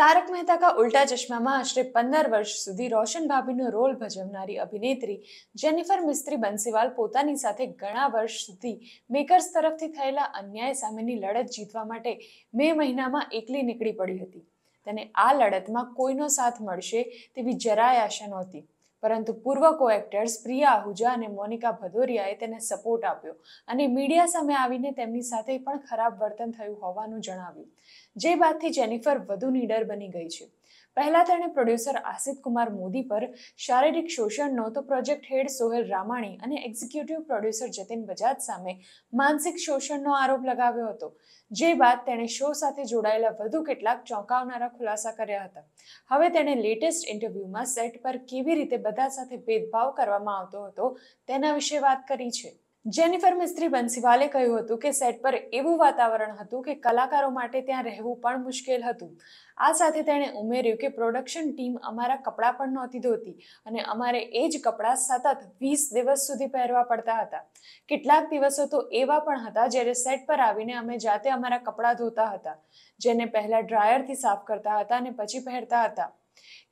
તારક મહેતા કા ઉલ્ટા ચશ્મામાં આશરે પંદર વર્ષ સુધી રોશન ભાભીનો રોલ ભજવનારી અભિનેત્રી જેનિફર મિસ્ત્રી બંસીવાલ પોતાની સાથે ઘણા વર્ષ સુધી મેકર્સ તરફથી થયેલા અન્યાય સામેની લડત જીતવા માટે મે મહિનામાં એકલી નીકળી પડી હતી તેને આ લડતમાં કોઈનો સાથ મળશે તેવી જરાય આશા નહોતી પરંતુ પૂર્વ કોએક્ટર્સ પ્રિયા આહુજા અને મોનિકા ભદોરિયાએ તેને સપોર્ટ આપ્યો અને મીડિયા સામે આવીને તેમની સાથે પણ ખરાબ વર્તન થયું હોવાનું જણાવ્યું જે બાદથી જેનિફર વધુ નીડર બની ગઈ છે પહેલાં તેણે પ્રોડ્યુસર આસિત કુમાર મોદી પર શારીરિક શોષણનો તો પ્રોજેક્ટ હેડ સોહેલ રામાણી અને એક્ઝિક્યુટિવ પ્રોડ્યુસર જતિન બજાજ સામે માનસિક શોષણનો આરોપ લગાવ્યો હતો જે બાદ તેણે શો સાથે જોડાયેલા વધુ કેટલાક ચોંકાવનારા ખુલાસા કર્યા હતા હવે તેણે લેટેસ્ટ ઇન્ટરવ્યૂમાં સેટ પર કેવી રીતે બધા સાથે ભેદભાવ કરવામાં આવતો હતો તેના વિશે વાત કરી છે જેનિફર મિસ્ત્રી બંસીવાલે કહ્યું હતું કે સેટ પર એવું વાતાવરણ હતું કે કલાકારો માટે ત્યાં રહેવું પણ મુશ્કેલ હતું આ સાથે તેણે ઉમેર્યું કે પ્રોડક્શન ટીમ અમારા કપડાં પણ નહોતી ધોતી અને અમારે એ જ કપડાં સતત વીસ દિવસ સુધી પહેરવા પડતા હતા કેટલાક દિવસો તો એવા પણ હતા જ્યારે સેટ પર આવીને અમે જાતે અમારા કપડાં ધોતા હતા જેને પહેલાં ડ્રાયરથી સાફ કરતા હતા અને પછી પહેરતા હતા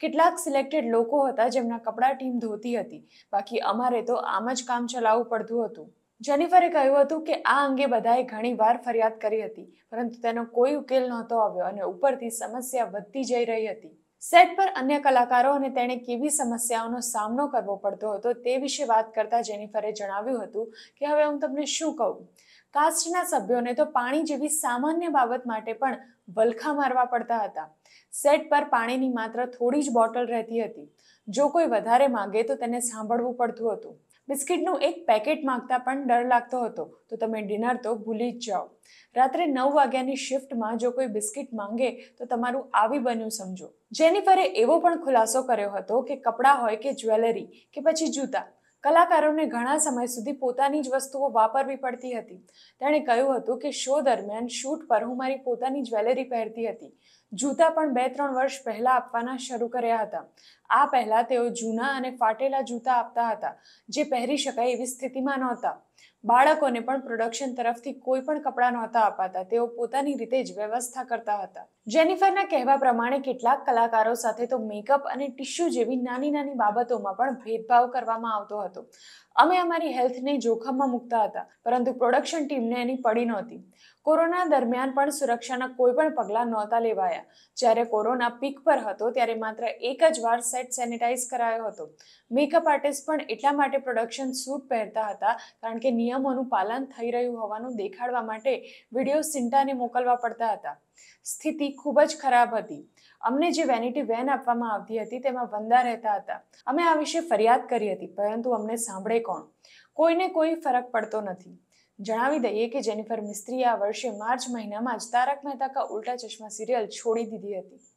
કેટલાક સિલેક્ટેડ લોકો હતા જેમના કપડાં ટીમ ધોતી હતી બાકી અમારે તો આમ જ કામ ચલાવવું પડતું હતું જેનિફરે કહ્યું હતું કે આ અંગે બધાએ ઘણીવાર ફરિયાદ કરી હતી પરંતુ તેનો કોઈ ઉકેલ નહોતો આવ્યો અને ઉપરથી સમસ્યા વધતી જઈ રહી હતી સેટ પર અન્ય કલાકારો અને તેણે કેવી સમસ્યાઓનો સામનો કરવો પડતો હતો તે વિશે વાત કરતા જેનિફરે જણાવ્યું હતું કે હવે હું તમને શું કહું કાસ્ટના સભ્યોને તો પાણી જેવી સામાન્ય બાબત માટે પણ વલખા મારવા પડતા હતા સેટ પર પાણીની માત્ર થોડી જ બોટલ રહેતી હતી જો કોઈ વધારે માગે તો તેને સાંભળવું પડતું હતું બિસ્કિટનું એક પેકેટ માંગતા પણ ડર લાગતો હતો તો તમે ડિનર તો ભૂલી જ જાઓ રાત્રે નવ વાગ્યાની શિફ્ટમાં જો કોઈ બિસ્કિટ માંગે તો તમારું આવી બન્યું સમજો જેનિફરે એવો પણ ખુલાસો કર્યો હતો કે કપડાં હોય કે જ્વેલરી કે પછી જૂતા કલાકારોને ઘણા સમય સુધી પોતાની જ વસ્તુઓ વાપરવી પડતી હતી તેણે કહ્યું હતું કે શો દરમિયાન શૂટ પર હું મારી પોતાની જ્વેલરી પહેરતી હતી જૂતા પણ બે ત્રણ વર્ષ પહેલા આપવાના શરૂ કર્યા હતા આ પહેલા તેઓ જૂના અને ફાટેલા જૂતા આપતા હતા જે પહેરી શકાય એવી સ્થિતિમાં નહોતા બાળકોને પણ પ્રોડક્શન તરફથી કોઈ પણ કપડાં નહોતા અપાતા તેઓ પોતાની રીતે જ વ્યવસ્થા કરતા હતા જેનિફરના કહેવા પ્રમાણે કેટલાક કલાકારો સાથે તો મેકઅપ અને ટિશ્યુ જેવી નાની નાની બાબતોમાં પણ ભેદભાવ કરવામાં આવતો હતો અમે અમારી હેલ્થને જોખમમાં મૂકતા હતા પરંતુ પ્રોડક્શન ટીમને એની પડી નહોતી કોરોના દરમિયાન પણ સુરક્ષાના કોઈ પણ પગલાં નહોતા લેવાયા જ્યારે કોરોના પીક પર હતો ત્યારે માત્ર એક જ વાર સેટ સેનિટાઈઝ કરાયો હતો મેકઅપ આર્ટિસ્ટ પણ એટલા માટે પ્રોડક્શન સૂટ પહેરતા હતા કારણ કે નિયમોનું પાલન થઈ રહ્યું હોવાનું દેખાડવા માટે વિડીયો સિન્ટાને મોકલવા પડતા હતા સ્થિતિ ખૂબ જ ખરાબ હતી અમને જે વેનિટી વેન આપવામાં આવતી હતી તેમાં વંદા રહેતા હતા અમે આ વિશે ફરિયાદ કરી હતી પરંતુ અમને સાંભળે કોણ કોઈને કોઈ ફરક પડતો નથી જણાવી દઈએ કે જેનિફર મિસ્ત્રીએ આ વર્ષે માર્ચ મહિનામાં જ તારક મહેતા કા ઉલ્ટા ચશ્મા સિરિયલ છોડી દીધી હતી